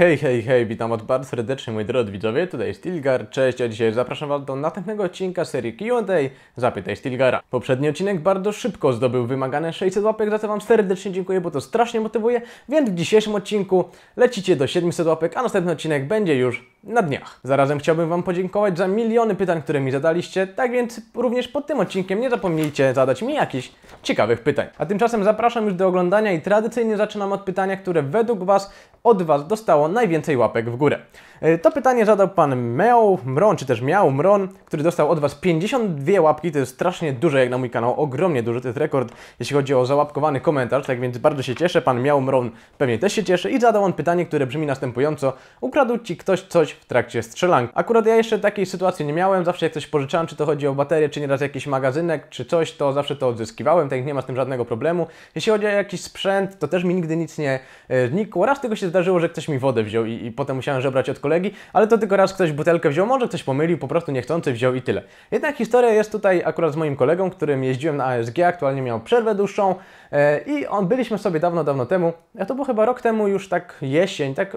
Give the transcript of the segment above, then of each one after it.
Hej, hej, hej, witam was bardzo serdecznie moi drodzy widzowie, tutaj Stilgar, cześć, a dzisiaj zapraszam was do następnego odcinka serii Q&A Zapytaj Stilgara. Poprzedni odcinek bardzo szybko zdobył wymagane 600 łapek, za co wam serdecznie dziękuję, bo to strasznie motywuje, więc w dzisiejszym odcinku lecicie do 700 łapek, a następny odcinek będzie już na dniach. Zarazem chciałbym Wam podziękować za miliony pytań, które mi zadaliście, tak więc również pod tym odcinkiem nie zapomnijcie zadać mi jakichś ciekawych pytań. A tymczasem zapraszam już do oglądania i tradycyjnie zaczynam od pytania, które według Was, od Was dostało najwięcej łapek w górę. E, to pytanie zadał pan Meo Mron, czy też Miał Mron, który dostał od Was 52 łapki. To jest strasznie duże jak na mój kanał, ogromnie duży, to jest rekord, jeśli chodzi o załapkowany komentarz, tak więc bardzo się cieszę. Pan Miał Mron pewnie też się cieszy i zadał on pytanie, które brzmi następująco. Ukradł Ci ktoś coś w trakcie strzelanki. Akurat ja jeszcze takiej sytuacji nie miałem, zawsze jak coś pożyczałem, czy to chodzi o baterię, czy nieraz jakiś magazynek, czy coś, to zawsze to odzyskiwałem, tak nie ma z tym żadnego problemu. Jeśli chodzi o jakiś sprzęt, to też mi nigdy nic nie e, znikło. Raz tego się zdarzyło, że ktoś mi wodę wziął i, i potem musiałem żebrać od kolejnego kolegi, ale to tylko raz ktoś butelkę wziął, może ktoś pomylił, po prostu niechcący wziął i tyle. Jednak historia jest tutaj akurat z moim kolegą, którym jeździłem na ASG, aktualnie miał przerwę dłuższą e, i on byliśmy sobie dawno, dawno temu, a to było chyba rok temu już tak jesień, tak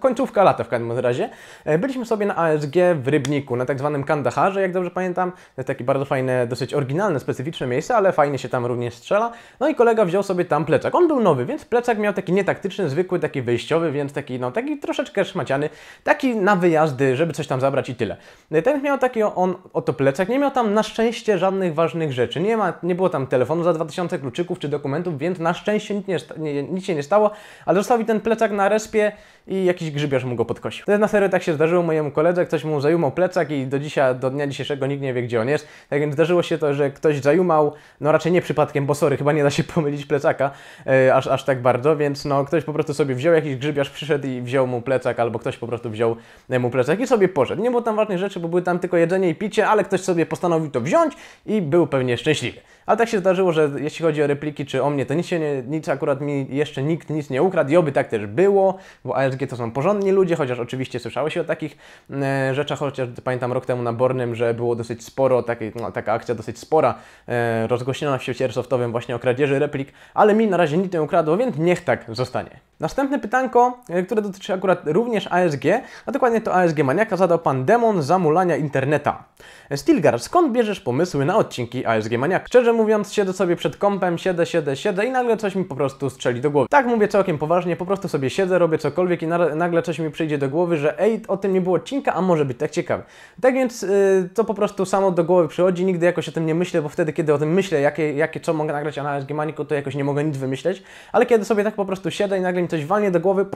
końcówka lata w każdym razie, e, byliśmy sobie na ASG w Rybniku, na tak zwanym Kandaharze, jak dobrze pamiętam. To jest takie bardzo fajne, dosyć oryginalne, specyficzne miejsce, ale fajnie się tam również strzela. No i kolega wziął sobie tam plecak. On był nowy, więc plecak miał taki nietaktyczny, zwykły, taki wyjściowy, więc taki, no, taki troszeczkę szmaciany, taki na wyjazdy, żeby coś tam zabrać i tyle. E, ten miał taki on oto plecak, nie miał tam na szczęście żadnych ważnych rzeczy. Nie, ma, nie było tam telefonu za 2000 kluczyków czy dokumentów, więc na szczęście nic, nie, nic się nie stało, ale zostawił ten plecak na respie i jakiś grzybiarz mu go podkosił. To jest na serio tak się zdarzyło mojemu koledze, ktoś mu zajumał plecak i do dzisiaj, do dnia dzisiejszego nikt nie wie, gdzie on jest. Tak więc zdarzyło się to, że ktoś zajumał, no raczej nie przypadkiem, bo sorry, chyba nie da się pomylić plecaka yy, aż, aż tak bardzo, więc no ktoś po prostu sobie wziął, jakiś grzybiarz przyszedł i wziął mu plecak, albo ktoś po prostu wziął e, mu plecak i sobie poszedł. Nie było tam ważnych rzeczy, bo były tam tylko jedzenie i picie, ale ktoś sobie postanowił to wziąć i był pewnie szczęśliwy. Ale tak się zdarzyło, że jeśli chodzi o repliki czy o mnie, to nic, się nie, nic akurat mi jeszcze nikt nic nie ukradł i oby tak też było, bo ASG to są porządni ludzie, chociaż oczywiście słyszało się o takich e, rzeczach, chociaż pamiętam rok temu na Bornym, że było dosyć sporo, taki, no, taka akcja dosyć spora, e, rozgłośniona w świecie airsoftowym właśnie o kradzieży replik, ale mi na razie nic nie ukradło, więc niech tak zostanie. Następne pytanko, e, które dotyczy akurat również ASG, a dokładnie to ASG Maniaka zadał pan demon zamulania interneta. E, Stilgar, skąd bierzesz pomysły na odcinki ASG Maniaka? Szczerze mówiąc, siedzę sobie przed kompem, siedzę, siedzę, siedzę i nagle coś mi po prostu strzeli do głowy. Tak mówię całkiem poważnie, po prostu sobie siedzę, robię cokolwiek i nagle coś mi przyjdzie do głowy, że ej, o tym nie było odcinka, a może być tak ciekawe. Tak więc yy, to po prostu samo do głowy przychodzi, nigdy jakoś o tym nie myślę, bo wtedy, kiedy o tym myślę, jakie, jakie co mogę nagrać na ASG to jakoś nie mogę nic wymyśleć, ale kiedy sobie tak po prostu siedzę i nagle mi coś walnie do głowy,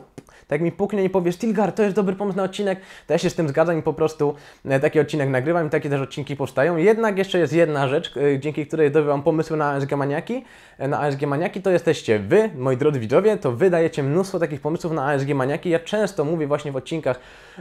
tak mi puknie i powiesz, Tilgar, to jest dobry pomysł na odcinek, to ja się z tym zgadzam i po prostu e, taki odcinek nagrywam i takie też odcinki powstają. Jednak jeszcze jest jedna rzecz, e, dzięki której wam pomysły na ASG Maniaki. Na ASG Maniaki to jesteście wy, moi drodzy widzowie, to wy dajecie mnóstwo takich pomysłów na ASG Maniaki. Ja często mówię właśnie w odcinkach,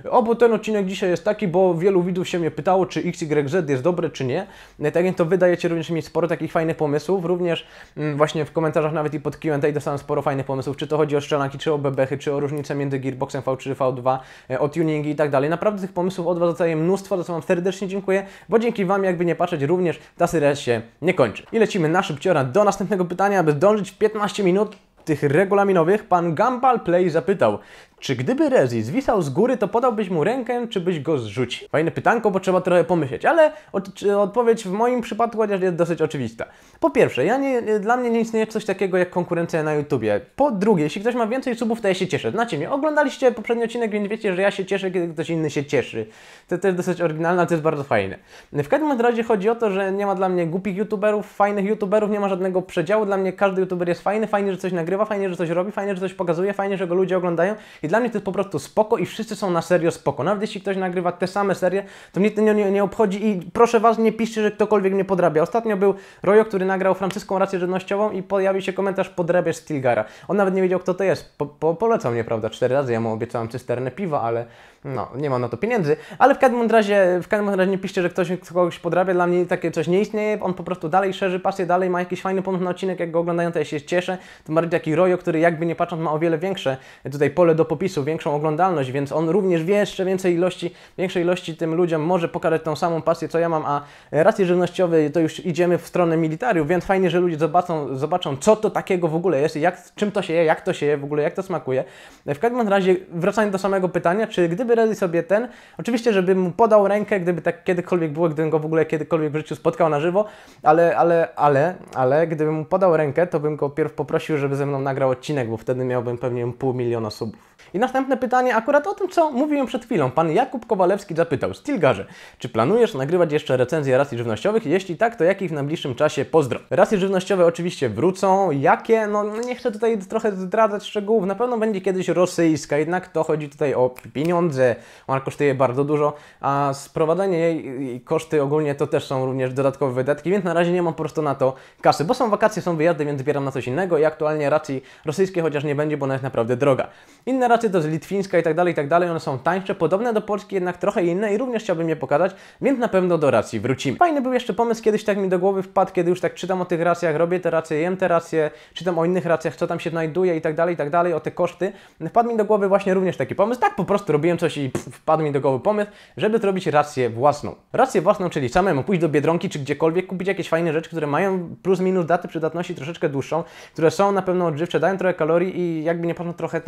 o bo ten odcinek dzisiaj jest taki, bo wielu widzów się mnie pytało, czy XYZ jest dobre, czy nie. E, tak więc to wy dajecie również mi sporo takich fajnych pomysłów, również mm, właśnie w komentarzach nawet i pod Q&A dostałem sporo fajnych pomysłów, czy to chodzi o strzelanki, czy o bebechy, czy o różnicę między Gearboxem V3, V2, e, o tuningi i tak dalej. Naprawdę tych pomysłów od Was dostaję mnóstwo, za co Wam serdecznie dziękuję, bo dzięki Wam, jakby nie patrzeć, również ta seria się nie kończy kończy. I lecimy na szybciora do następnego pytania, aby zdążyć w 15 minut tych regulaminowych, pan Gampal Play zapytał, czy gdyby Rezi zwisał z góry, to podałbyś mu rękę, czy byś go zrzucił? Fajne pytanko, bo trzeba trochę pomyśleć, ale od, odpowiedź w moim przypadku chociaż jest dosyć oczywista. Po pierwsze, ja nie, dla mnie nie istnieje coś takiego jak konkurencja na YouTubie. Po drugie, jeśli ktoś ma więcej subów, to ja się cieszę. Znacie mnie, oglądaliście poprzedni odcinek, więc wiecie, że ja się cieszę, kiedy ktoś inny się cieszy. To też dosyć oryginalne, to jest bardzo fajne. W każdym razie chodzi o to, że nie ma dla mnie głupich YouTuberów, fajnych YouTuberów, nie ma żadnego przedziału. Dla mnie każdy YouTuber jest fajny, fajnie, że coś nagrywa, fajnie, że coś robi, fajnie, że coś pokazuje, fajnie, że go ludzie oglądają i dla mnie to jest po prostu spoko i wszyscy są na serio spoko. Nawet jeśli ktoś nagrywa te same serie, to mnie to nie, nie, nie obchodzi i proszę Was, nie piszcie, że ktokolwiek mnie podrabia. Ostatnio był Rojo, który nagrał francuską rację żywnościową i pojawił się komentarz podrabiasz Stilgara. On nawet nie wiedział, kto to jest. Po, po, polecał mnie, prawda, cztery razy. Ja mu obiecałem cysternę piwa, ale no, nie mam na to pieniędzy, ale w każdym razie, w każdym razie nie piszcie, że ktoś kogoś podrabia. Dla mnie takie coś nie istnieje. On po prostu dalej szerzy pasję, dalej ma jakiś fajny pomysł na odcinek, jak go oglądają, to ja się cieszę. To ma taki Rojo, który jakby nie patrząc ma o wiele większe tutaj pole do popisu, większą oglądalność, więc on również wie jeszcze więcej ilości, większej ilości tym ludziom może pokazać tą samą pasję, co ja mam, a racje żywnościowe to już idziemy w stronę militariów, więc fajnie, że ludzie zobaczą, zobaczą co to takiego w ogóle jest, jak, czym to się je, jak to się je, w ogóle jak to smakuje. W każdym razie, wracając do samego pytania, czy gdyby radzi sobie ten. Oczywiście, żebym mu podał rękę, gdyby tak kiedykolwiek było, gdybym go w ogóle kiedykolwiek w życiu spotkał na żywo, ale, ale, ale, ale gdybym mu podał rękę, to bym go pierw poprosił, żeby ze mną nagrał odcinek, bo wtedy miałbym pewnie pół miliona subów. I następne pytanie akurat o tym, co mówiłem przed chwilą. Pan Jakub Kowalewski zapytał, Stilgarze, czy planujesz nagrywać jeszcze recenzję racji żywnościowych? Jeśli tak, to jakich w najbliższym czasie? Pozdro. Racje żywnościowe oczywiście wrócą. Jakie? No nie chcę tutaj trochę zdradzać szczegółów. Na pewno będzie kiedyś rosyjska, jednak to chodzi tutaj o pieniądze. Ona kosztuje bardzo dużo, a sprowadzenie jej koszty ogólnie to też są również dodatkowe wydatki, więc na razie nie mam po prostu na to kasy, bo są wakacje, są wyjazdy, więc zbieram na coś innego i aktualnie racji rosyjskiej chociaż nie będzie, bo ona jest naprawdę droga. Inne generacje to z Litwińska i tak dalej, i tak dalej, one są tańsze, podobne do Polski, jednak trochę inne i również chciałbym je pokazać, więc na pewno do racji wrócimy. Fajny był jeszcze pomysł, kiedyś tak mi do głowy wpadł, kiedy już tak czytam o tych racjach, robię te racje, jem te racje, czytam o innych racjach, co tam się znajduje i tak dalej, i tak dalej, o te koszty. Wpadł mi do głowy właśnie również taki pomysł, tak po prostu robiłem coś i pff, wpadł mi do głowy pomysł, żeby zrobić rację własną. Rację własną, czyli samemu pójść do Biedronki czy gdziekolwiek, kupić jakieś fajne rzeczy, które mają plus minus daty przydatności troszeczkę dłuższą, które są na pewno odżywcze, dają trochę kalorii i jakby nie patrzą trochę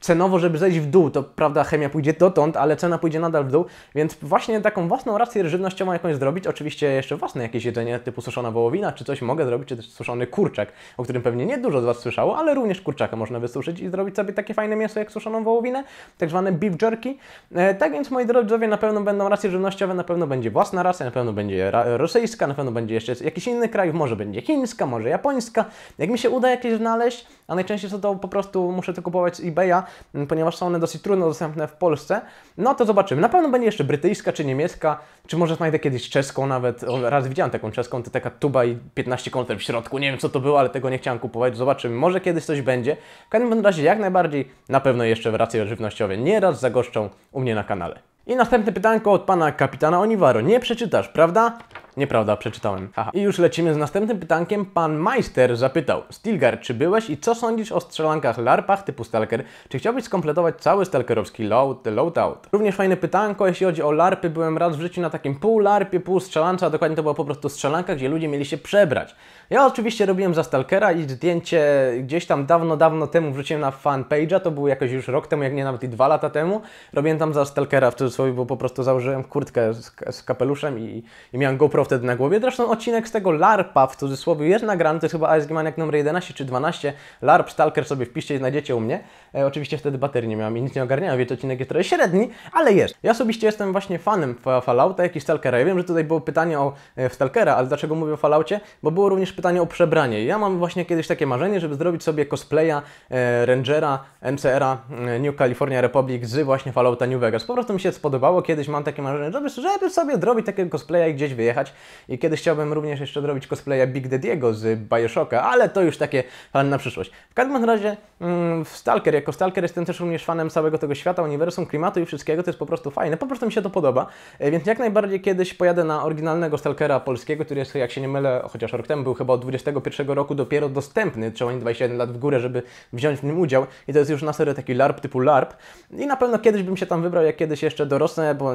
cenowo, żeby zejść w dół, to prawda, chemia pójdzie dotąd, ale cena pójdzie nadal w dół, więc właśnie taką własną rację żywnościową jakąś zrobić, oczywiście jeszcze własne jakieś jedzenie typu suszona wołowina, czy coś mogę zrobić, czy też suszony kurczak, o którym pewnie nie dużo z Was słyszało, ale również kurczaka można wysuszyć i zrobić sobie takie fajne mięso jak suszoną wołowinę, tak zwane beef jerky. E, tak więc moi drodzy na pewno będą racje żywnościowe, na pewno będzie własna racja, na pewno będzie rosyjska, na pewno będzie jeszcze jakiś inny kraj, może będzie chińska, może japońska. Jak mi się uda jakieś znaleźć, a najczęściej to po prostu muszę to kupować z eBaya, ponieważ są one dosyć trudno dostępne w Polsce, no to zobaczymy. Na pewno będzie jeszcze brytyjska czy niemiecka, czy może znajdę kiedyś czeską nawet. O, raz widziałem taką czeską, to taka tuba i 15 koncert w środku. Nie wiem co to było, ale tego nie chciałem kupować. Zobaczymy, może kiedyś coś będzie. W każdym razie jak najbardziej, na pewno jeszcze w racji żywnościowej nieraz zagoszczą u mnie na kanale. I następne pytanko od pana kapitana Oniwaro. Nie przeczytasz, prawda? Nieprawda, przeczytałem. Aha. I już lecimy z następnym pytankiem. Pan Meister zapytał, Stilgar, czy byłeś i co sądzisz o strzelankach larpach typu Stalker? Czy chciałbyś skompletować cały stalkerowski load, loadout? Również fajne pytanko, jeśli chodzi o larpy, byłem raz w życiu na takim pół larpie, pół strzelance, a dokładnie to była po prostu strzelanka, gdzie ludzie mieli się przebrać. Ja oczywiście robiłem za Stalkera i zdjęcie gdzieś tam dawno, dawno temu wrzuciłem na fanpage'a, to był jakoś już rok temu, jak nie nawet i dwa lata temu. Robiłem tam za Stalkera w cudzysłowie, bo po prostu założyłem kurtkę z, z kapeluszem i, i miałem GoPro wtedy na głowie. Zresztą odcinek z tego LARPa w cudzysłowie jest nagrany, to jest chyba ASG Maniac numer 11 czy 12. LARP Stalker sobie wpiszcie i znajdziecie u mnie. E, oczywiście wtedy baterii nie miałem i nic nie ogarniałem, więc odcinek jest trochę średni, ale jest. Ja osobiście jestem właśnie fanem Fallouta, jak i Stalkera. Ja wiem, że tutaj było pytanie o e, Stalkera, ale dlaczego mówię o Falloutie? Bo było również pytanie o przebranie. Ja mam właśnie kiedyś takie marzenie, żeby zrobić sobie cosplaya e, Rangera ncr e, New California Republic z właśnie Fallouta New Vegas. Po prostu mi się spodobało, kiedyś mam takie marzenie, żeby, żeby sobie zrobić takiego cosplaya i gdzieś wyjechać. I kiedy chciałbym również jeszcze zrobić cosplaya Big Daddy'ego z Bioshocka, ale to już takie plan na przyszłość. W każdym razie mm, w Stalker, jako Stalker jestem też również fanem całego tego świata, uniwersum, klimatu i wszystkiego, to jest po prostu fajne, po prostu mi się to podoba, e, więc jak najbardziej kiedyś pojadę na oryginalnego Stalkera polskiego, który jest, jak się nie mylę, chociaż rok temu był chyba od 21 roku dopiero dostępny, trzeba mieć 21 lat w górę, żeby wziąć w nim udział i to jest już na serio taki LARP typu LARP i na pewno kiedyś bym się tam wybrał, jak kiedyś jeszcze dorosnę, bo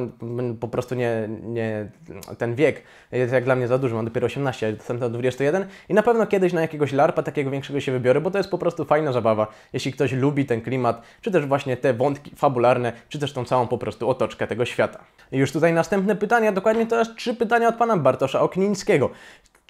po prostu nie, nie ten wiek jest jak dla mnie za dużo, mam dopiero 18, dostępna do 21 i na pewno kiedyś na jakiegoś larpa takiego większego się wybiorę, bo to jest po prostu fajna zabawa. Jeśli ktoś lubi ten klimat, czy też właśnie te wątki fabularne, czy też tą całą po prostu otoczkę tego świata. I już tutaj następne pytania, dokładnie to aż trzy pytania od pana Bartosza Oknińskiego.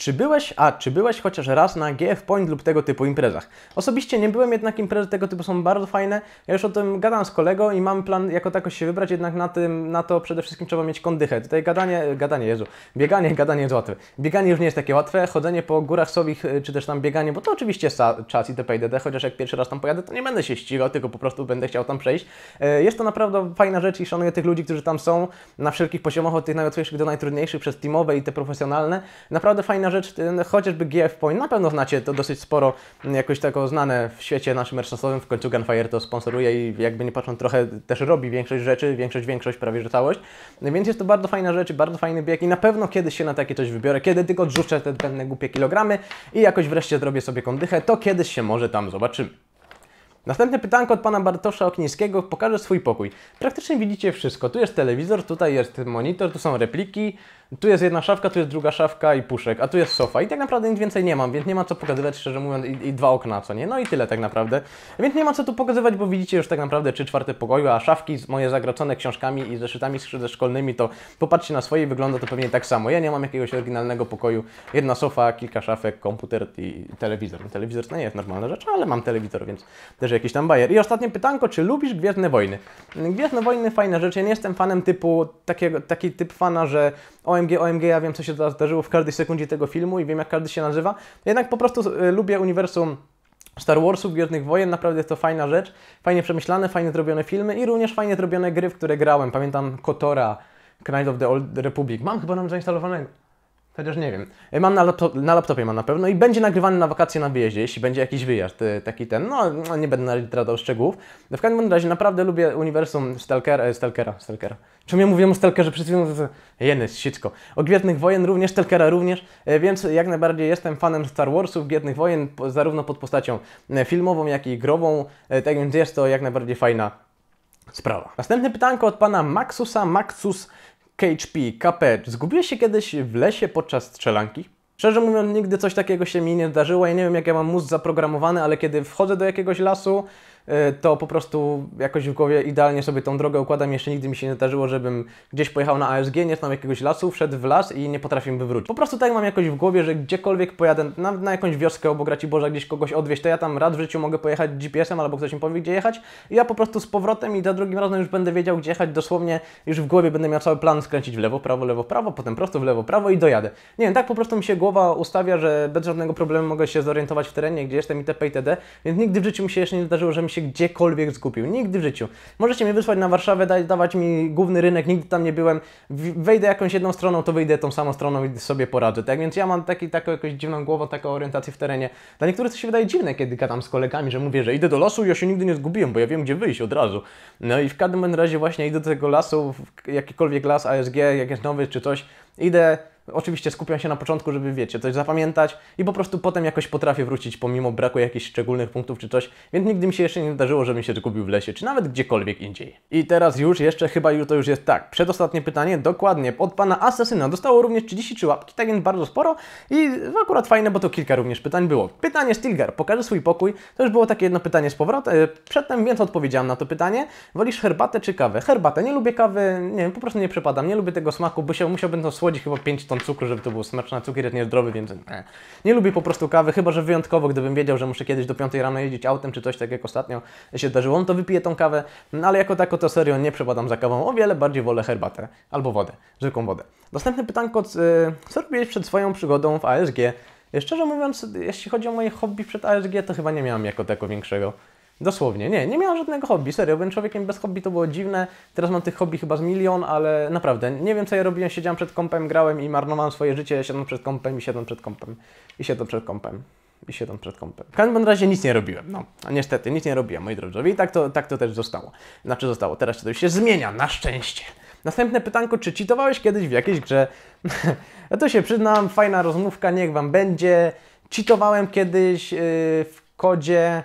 Czy byłeś, a czy byłeś chociaż raz na GF Point lub tego typu imprezach? Osobiście nie byłem, jednak imprezy tego typu są bardzo fajne. Ja już o tym gadam z kolego i mam plan jako tako się wybrać, jednak na tym, na to przede wszystkim trzeba mieć kondychę. Tutaj gadanie, gadanie, Jezu, bieganie, gadanie jest łatwe. Bieganie już nie jest takie łatwe, chodzenie po górach sowich, y, czy też tam bieganie, bo to oczywiście jest czas itp. itd. Chociaż jak pierwszy raz tam pojadę, to nie będę się ścigał, tylko po prostu będę chciał tam przejść. E, jest to naprawdę fajna rzecz i szanuję tych ludzi, którzy tam są na wszelkich poziomach, od tych najłatwiejszych do najtrudniejszych, przez teamowe i te profesjonalne. Naprawdę fajna rzecz, chociażby GF Point, na pewno znacie to dosyć sporo, jakoś tak znane w świecie naszym merchandisowym, w końcu Gunfire to sponsoruje i jakby nie patrząc trochę też robi większość rzeczy, większość, większość, prawie że całość, więc jest to bardzo fajna rzecz bardzo fajny bieg i na pewno kiedyś się na takie coś wybiorę, kiedy tylko odrzucę te pewne głupie kilogramy i jakoś wreszcie zrobię sobie kondychę, to kiedyś się może tam zobaczymy. Następne pytanko od pana Bartosza Oknińskiego Pokażę swój pokój. Praktycznie widzicie wszystko. Tu jest telewizor, tutaj jest monitor, tu są repliki, tu jest jedna szafka, tu jest druga szafka i puszek, a tu jest sofa. I tak naprawdę nic więcej nie mam, więc nie ma co pokazywać, szczerze mówiąc, i, i dwa okna, co nie? No i tyle tak naprawdę. Więc nie ma co tu pokazywać, bo widzicie już tak naprawdę trzy czwarte pokoju, a szafki moje zagracone książkami i zeszytami ze szkolnymi, to popatrzcie na swoje, wygląda to pewnie tak samo. Ja nie mam jakiegoś oryginalnego pokoju. Jedna sofa, kilka szafek, komputer i telewizor. No telewizor to nie jest normalna rzecz, ale mam telewizor, więc też że jakiś tam bajer. I ostatnie pytanko, czy lubisz Gwiezdne Wojny? Gwiezdne Wojny fajna rzecz, ja nie jestem fanem typu, takiego, taki typ fana, że OMG, OMG, ja wiem co się zdarzyło w każdej sekundzie tego filmu i wiem jak każdy się nazywa. Jednak po prostu y, lubię uniwersum Star Warsów, Gwiezdnych Wojen, naprawdę jest to fajna rzecz, fajnie przemyślane, fajnie zrobione filmy i również fajnie zrobione gry, w które grałem. Pamiętam Kotora, Knights of the Old Republic, mam chyba nam zainstalowanego. Chociaż nie wiem. Y, mam na, laptop, na laptopie mam na pewno i będzie nagrywany na wakacje na wyjeździe, jeśli będzie jakiś wyjazd y, taki ten. No, no nie będę zdradzał szczegółów. W każdym razie naprawdę lubię uniwersum Stalkera, y, Stalkera, Stalkera. Czemu ja mówiłem o Stalkerze przed chwilą? Jeny, sitko. O Gwiezdnych Wojen również, Stalkera również, więc jak najbardziej jestem fanem Star Warsów, Gwiezdnych Wojen, zarówno pod postacią filmową, jak i grową, tak więc jest to jak najbardziej fajna sprawa. Następne pytanko od pana Maxusa Maxus KHP, KP, e zgubiłeś się kiedyś w lesie podczas strzelanki? Szczerze mówiąc, nigdy coś takiego się mi nie zdarzyło ja nie wiem, jak ja mam mózg zaprogramowany, ale kiedy wchodzę do jakiegoś lasu, E, to po prostu jakoś w głowie idealnie sobie tą drogę układam. Jeszcze nigdy mi się nie zdarzyło, żebym gdzieś pojechał na ASG, nie znam jakiegoś lasu, wszedł w las i nie potrafię wywrócić. Po prostu tak mam jakoś w głowie, że gdziekolwiek pojadę, na, na jakąś wioskę obok Raci Boża, gdzieś kogoś odwieźć, to ja tam raz w życiu mogę pojechać GPS-em albo ktoś mi powie, gdzie jechać. I ja po prostu z powrotem i za drugim razem już będę wiedział, gdzie jechać. Dosłownie już w głowie będę miał cały plan skręcić w lewo, prawo, lewo, prawo, potem prosto w lewo, prawo i dojadę. Nie wiem, tak po prostu mi się głowa ustawia, że bez żadnego problemu mogę się zorientować w terenie, gdzie jestem itp. itd. Więc nigdy w życiu mi się jeszcze nie zdarzyło, że mi się gdziekolwiek zgubił. Nigdy w życiu. Możecie mnie wysłać na Warszawę, da, dawać mi główny rynek, nigdy tam nie byłem. Wejdę jakąś jedną stroną, to wyjdę tą samą stroną i sobie poradzę. Tak więc ja mam taki, taką jakąś dziwną głową, taką orientację w terenie. Dla niektórych to się wydaje dziwne, kiedy gadam z kolegami, że mówię, że idę do lasu i ja się nigdy nie zgubiłem, bo ja wiem, gdzie wyjść od razu. No i w każdym razie właśnie idę do tego lasu, jakikolwiek las ASG, jakiś nowy czy coś, idę Oczywiście skupiam się na początku, żeby wiecie, coś zapamiętać i po prostu potem jakoś potrafię wrócić pomimo braku jakichś szczególnych punktów czy coś, więc nigdy mi się jeszcze nie zdarzyło, żebym się gubił w lesie, czy nawet gdziekolwiek indziej. I teraz już, jeszcze chyba już to już jest tak, przedostatnie pytanie, dokładnie, od pana Asesyna dostało również 33 łapki, tak więc bardzo sporo i akurat fajne, bo to kilka również pytań było. Pytanie Stilgar, pokażę swój pokój, to już było takie jedno pytanie z powrotem, e, przedtem więc odpowiedziałam na to pytanie. Wolisz herbatę czy kawę? Herbatę, nie lubię kawy, nie wiem, po prostu nie przepadam, nie lubię tego smaku, bo się musiałbym to słodzić chyba 5 ton cukru, żeby to było smaczne. Cukier jest niezdrowy, więc nie. nie lubię po prostu kawy, chyba że wyjątkowo, gdybym wiedział, że muszę kiedyś do 5 rano jeździć autem czy coś takiego, jak ostatnio się zdarzyło, no to wypiję tą kawę, no ale jako tako to serio nie przepadam za kawą, o wiele bardziej wolę herbatę albo wodę, zwykłą wodę. Następne pytanko, e, co robiłeś przed swoją przygodą w ASG? E, szczerze mówiąc, jeśli chodzi o moje hobby przed ASG, to chyba nie miałem jako tego większego. Dosłownie, nie, nie miałem żadnego hobby, serio, byłem człowiekiem bez hobby, to było dziwne, teraz mam tych hobby chyba z milion, ale naprawdę, nie wiem co ja robiłem, siedziałem przed kompem, grałem i marnowałem swoje życie, siedząc przed kompem i siedząc przed kompem i siedząc przed kompem i siedząc przed kompem. W każdym razie nic nie robiłem, no, niestety, nic nie robiłem, moi drodzy, i tak to, tak to też zostało, znaczy zostało, teraz to już się zmienia, na szczęście. Następne pytanko, czy cheatowałeś kiedyś w jakiejś grze? ja to się przyznam, fajna rozmówka, niech Wam będzie. Cheatowałem kiedyś yy, w kodzie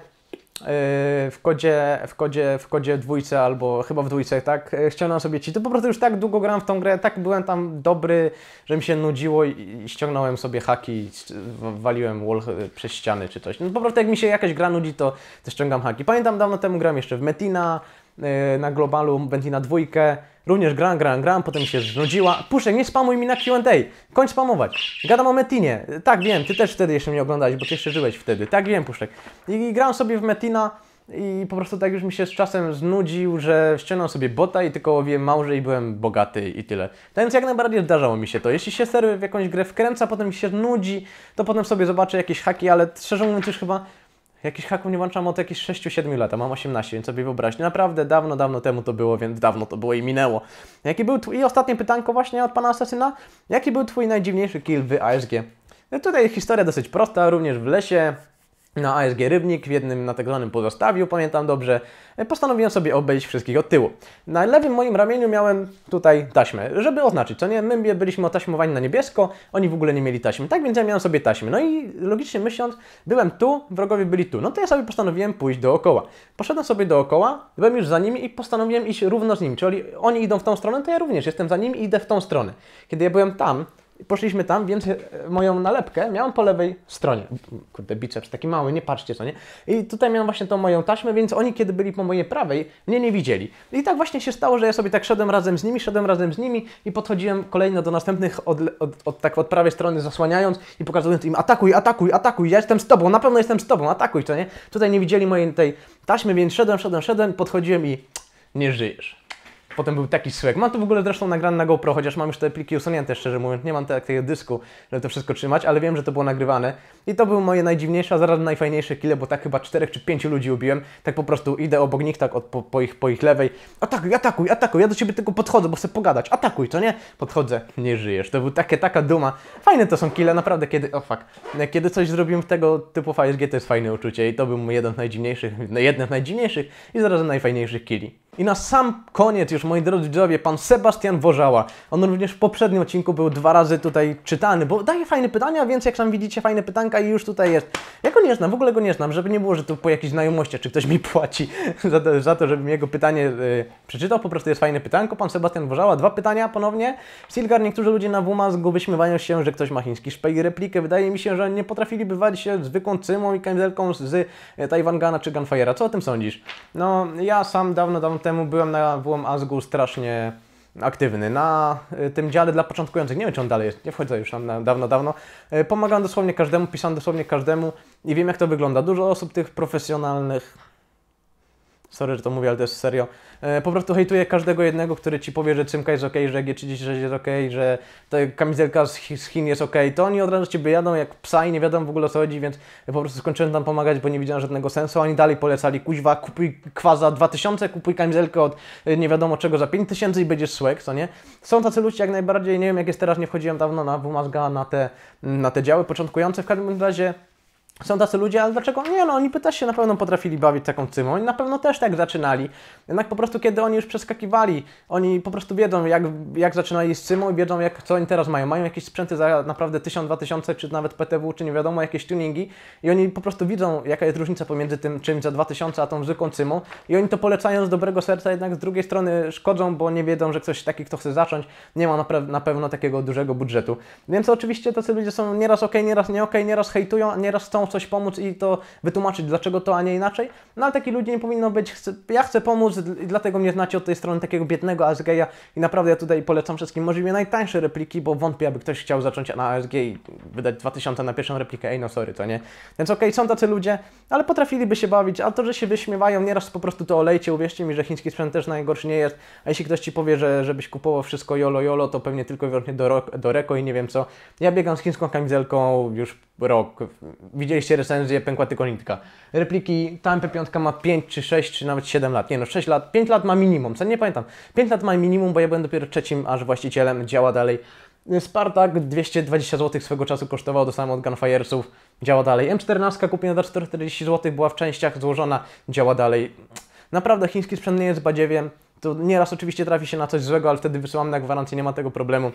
Yy, w kodzie, w kodzie, w kodzie dwójce albo chyba w dwójce, tak, yy, ściągnąłem sobie cheaty, po prostu już tak długo gram w tą grę, tak byłem tam dobry, że mi się nudziło i ściągnąłem sobie haki, waliłem wall yy, przez ściany czy coś. No po prostu jak mi się jakaś gra nudzi, to, to ściągam haki. Pamiętam dawno temu gram jeszcze w Metina, Y, na globalu będzie na dwójkę. Również gram, gram, gram, potem się znudziła. Puszek, nie spamuj mi na Q&A. Kończ spamować. Gadam o Metinie. Tak, wiem, ty też wtedy jeszcze mnie oglądałeś, bo ty jeszcze żyłeś wtedy. Tak, wiem, Puszek. I, i gram sobie w Metina i po prostu tak już mi się z czasem znudził, że ściągnął sobie bota i tylko łowiłem małże i byłem bogaty i tyle. Tak więc jak najbardziej zdarzało mi się to. Jeśli się serwer w jakąś grę wkręca, potem mi się znudzi, to potem sobie zobaczę jakieś haki, ale szczerze mówiąc już chyba jakichś haków nie włączam od jakichś 6-7 lat, a mam 18, więc sobie wyobraźcie. Naprawdę dawno, dawno temu to było, więc dawno to było i minęło. Jaki był I ostatnie pytanko właśnie od pana asesyna. Jaki był twój najdziwniejszy kill w ASG? No tutaj historia dosyć prosta, również w lesie na ASG Rybnik w jednym na tak zwanym pozostawiu, pamiętam dobrze, e, postanowiłem sobie obejść wszystkich od tyłu. Na lewym moim ramieniu miałem tutaj taśmę, żeby oznaczyć, co nie? My byliśmy otaśmowani na niebiesko, oni w ogóle nie mieli taśmy, tak więc ja miałem sobie taśmy. No i logicznie myśląc, byłem tu, wrogowie byli tu, no to ja sobie postanowiłem pójść dookoła. Poszedłem sobie dookoła, byłem już za nimi i postanowiłem iść równo z nimi, czyli oni idą w tą stronę, to ja również jestem za nimi i idę w tą stronę. Kiedy ja byłem tam, poszliśmy tam, więc e, moją nalepkę miałam po lewej stronie. Kurde, biceps taki mały, nie patrzcie co, nie? I tutaj miałam właśnie tą moją taśmę, więc oni kiedy byli po mojej prawej, mnie nie widzieli. I tak właśnie się stało, że ja sobie tak szedłem razem z nimi, szedłem razem z nimi i podchodziłem kolejno do następnych od, od, od tak od prawej strony zasłaniając i pokazując im atakuj, atakuj, atakuj, ja jestem z Tobą, na pewno jestem z Tobą, atakuj, co nie? Tutaj nie widzieli mojej tej taśmy, więc szedłem, szedłem, szedłem, podchodziłem i nie żyjesz Potem był taki swag. Mam to w ogóle zresztą nagrane na GoPro, chociaż mam już te pliki usunięte, szczerze mówiąc. Nie mam takiego dysku, żeby to wszystko trzymać, ale wiem, że to było nagrywane. I to były moje najdziwniejsze, a zaraz najfajniejsze kile, bo tak chyba czterech czy pięciu ludzi ubiłem. Tak po prostu idę obok nich, tak od, po, po, ich, po ich lewej. Atakuj, atakuj, atakuj, ja do ciebie tylko podchodzę, bo chcę pogadać. Atakuj, co nie? Podchodzę, nie żyjesz. To był takie, taka duma. Fajne to są kile, naprawdę, kiedy, o oh fuck, kiedy coś zrobiłem w tego typu FSG, to jest fajne uczucie i to był jeden z najdziwniejszych, jeden z najdziwniejszych i zarazem najfajniejszych kili i na sam koniec już, moi drodzy widzowie, pan Sebastian Wożała. On również w poprzednim odcinku był dwa razy tutaj czytany, bo daje fajne pytania, więc jak sam widzicie, fajne pytanka i już tutaj jest. Ja go nie znam, w ogóle go nie znam, żeby nie było, że tu po jakiejś znajomości, czy ktoś mi płaci za to, za to żebym jego pytanie y, przeczytał. Po prostu jest fajne pytanko. Pan Sebastian Wożała, dwa pytania ponownie. Silgar, niektórzy ludzie na WUMA wyśmiewają się, że ktoś ma chiński szpej i replikę. Wydaje mi się, że nie potrafiliby bywać się zwykłą cymą i kamizelką z Tajwangana czy Gunfire'a. Co o tym sądzisz? No, ja sam dawno, dawno temu byłem na WM Azgu strasznie aktywny. Na y, tym dziale dla początkujących, nie wiem czy on dalej jest, nie wchodzę już tam na dawno, dawno. Y, Pomagam dosłownie każdemu, pisałem dosłownie każdemu i wiem jak to wygląda. Dużo osób tych profesjonalnych sorry, że to mówię, ale to jest serio, e, po prostu hejtuję każdego jednego, który ci powie, że czymka jest ok, że G36 jest ok, że ta kamizelka z Chin jest ok, to oni od razu ci wyjadą jak psa i nie wiadomo w ogóle o co chodzi, więc po prostu skończyłem tam pomagać, bo nie widziałem żadnego sensu, oni dalej polecali, kuźwa, kupuj kwaza 2000, kupuj kamizelkę od e, nie wiadomo czego za 5000 i będziesz słek, co nie? Są tacy ludzie jak najbardziej, nie wiem jak jest teraz, nie wchodziłem dawno na WMASGA, na te, na te działy początkujące, w każdym razie są tacy ludzie, ale dlaczego? Nie no, oni też się na pewno potrafili bawić taką cymą. Oni na pewno też tak zaczynali. Jednak po prostu kiedy oni już przeskakiwali, oni po prostu wiedzą jak, jak zaczynali z cymą i wiedzą jak, co oni teraz mają. Mają jakieś sprzęty za naprawdę 1000, 2000 czy nawet PTW, czy nie wiadomo, jakieś tuningi i oni po prostu widzą jaka jest różnica pomiędzy tym czymś za 2000 a tą zwykłą cymą i oni to polecają z dobrego serca, jednak z drugiej strony szkodzą, bo nie wiedzą, że ktoś taki, kto chce zacząć, nie ma na, na pewno takiego dużego budżetu. Więc oczywiście tacy ludzie są nieraz ok, nieraz nie ok, nieraz hejtują, nieraz chcą coś pomóc i to wytłumaczyć, dlaczego to, a nie inaczej. No ale takich ludzi nie powinno być. Chcę, ja chcę pomóc dlatego mnie znacie od tej strony takiego biednego ASG'a i naprawdę ja tutaj polecam wszystkim możliwie najtańsze repliki, bo wątpię, aby ktoś chciał zacząć na ASG i wydać 2000 na pierwszą replikę. Ej, no sorry, to nie. Więc okej, okay, są tacy ludzie, ale potrafiliby się bawić, a to, że się wyśmiewają, nieraz po prostu to olejcie, uwierzcie mi, że chiński sprzęt też najgorszy nie jest, a jeśli ktoś Ci powie, że żebyś kupował wszystko jolo jolo, to pewnie tylko i wyłącznie do, do reko i nie wiem co. Ja biegam z chińską kamizelką już rok. Widzieliście czytaliście recenzję Pękła tylko nitka. Repliki, ta MP5 ma 5 czy 6 czy nawet 7 lat. Nie no, 6 lat, 5 lat ma minimum, co nie pamiętam. 5 lat ma minimum, bo ja byłem dopiero trzecim aż właścicielem, działa dalej. Spartak 220 zł swego czasu kosztował, dostałem od Gunfiresów, działa dalej. M14 kupiona za 440 zł, była w częściach złożona, działa dalej. Naprawdę chiński sprzęt nie jest badziewiem, to nieraz oczywiście trafi się na coś złego, ale wtedy wysyłam na gwarancję, nie ma tego problemu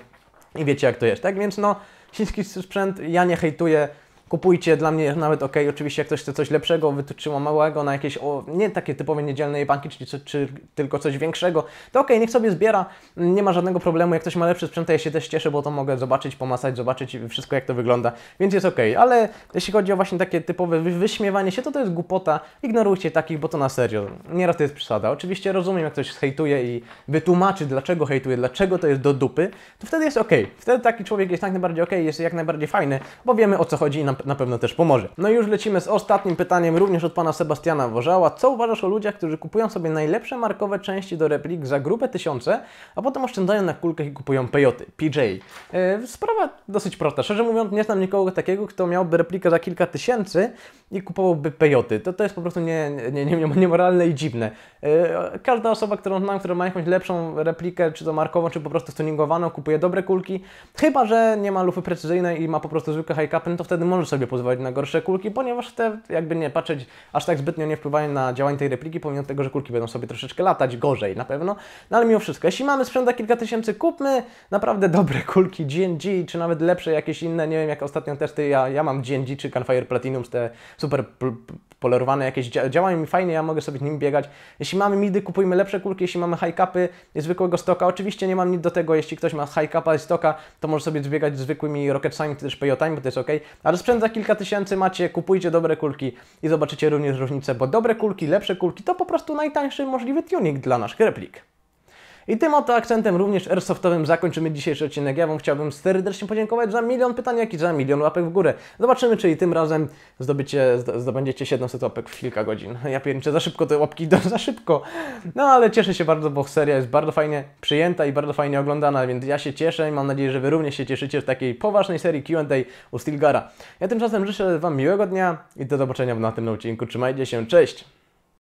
i wiecie jak to jest. Tak więc no, chiński sprzęt ja nie hejtuję, kupujcie dla mnie nawet ok, oczywiście jak ktoś chce coś lepszego, wytrzyma małego na jakieś, o, nie takie typowe niedzielne jebanki, czy, czy, czy, tylko coś większego, to ok, niech sobie zbiera, nie ma żadnego problemu, jak ktoś ma lepszy sprzęt, to ja się też cieszę, bo to mogę zobaczyć, pomasać, zobaczyć wszystko jak to wygląda, więc jest ok, ale jeśli chodzi o właśnie takie typowe wyśmiewanie się, to to jest głupota, ignorujcie takich, bo to na serio, nieraz to jest przesada. Oczywiście rozumiem, jak ktoś hejtuje i wytłumaczy, dlaczego hejtuje, dlaczego to jest do dupy, to wtedy jest ok, wtedy taki człowiek jest jak najbardziej ok, jest jak najbardziej fajny, bo wiemy o co chodzi i nam na pewno też pomoże. No i już lecimy z ostatnim pytaniem, również od pana Sebastiana Wożała. Co uważasz o ludziach, którzy kupują sobie najlepsze markowe części do replik za grube tysiące, a potem oszczędzają na kulkach i kupują Pejoty, PJ? Yy, e, sprawa dosyć prosta. Szczerze mówiąc, nie znam nikogo takiego, kto miałby replikę za kilka tysięcy i kupowałby Pejoty. To, to jest po prostu nie, nie, nie, nie, niemoralne i dziwne. Yy, każda osoba, którą znam, która ma jakąś lepszą replikę, czy to markową, czy po prostu stuningowaną, kupuje dobre kulki. Chyba, że nie ma lufy precyzyjnej i ma po prostu zwykłe high cap, no to wtedy możesz sobie pozwalać na gorsze kulki, ponieważ te, jakby nie patrzeć, aż tak zbytnio nie wpływają na działanie tej repliki, pomimo tego, że kulki będą sobie troszeczkę latać gorzej na pewno. No ale mimo wszystko, jeśli mamy sprzęt za kilka tysięcy, kupmy naprawdę dobre kulki GNG, czy nawet lepsze jakieś inne, nie wiem, jak ostatnio testy ja, ja mam GNG czy Canfire Platinum, te super polerowane jakieś, działają mi fajnie, ja mogę sobie nim biegać. Jeśli mamy midy, kupujmy lepsze kulki, jeśli mamy high capy zwykłego stoka, oczywiście nie mam nic do tego, jeśli ktoś ma high capa i stoka, to może sobie zbiegać zwykłymi rocketsami, czy też peyotami bo to jest ok, ale sprzęt za kilka tysięcy macie, kupujcie dobre kulki i zobaczycie również różnicę, bo dobre kulki, lepsze kulki to po prostu najtańszy możliwy tuning dla naszych replik. I tym oto akcentem również airsoftowym zakończymy dzisiejszy odcinek. Ja Wam chciałbym serdecznie podziękować za milion pytań, jak i za milion łapek w górę. Zobaczymy, czy i tym razem zdobycie, zdobędziecie 700 łapek w kilka godzin. Ja pierniczę za szybko te łapki, do za szybko. No ale cieszę się bardzo, bo seria jest bardzo fajnie przyjęta i bardzo fajnie oglądana, więc ja się cieszę i mam nadzieję, że Wy również się cieszycie w takiej poważnej serii Q&A u Stilgara. Ja tymczasem życzę Wam miłego dnia i do zobaczenia w tym odcinku. Trzymajcie się, cześć!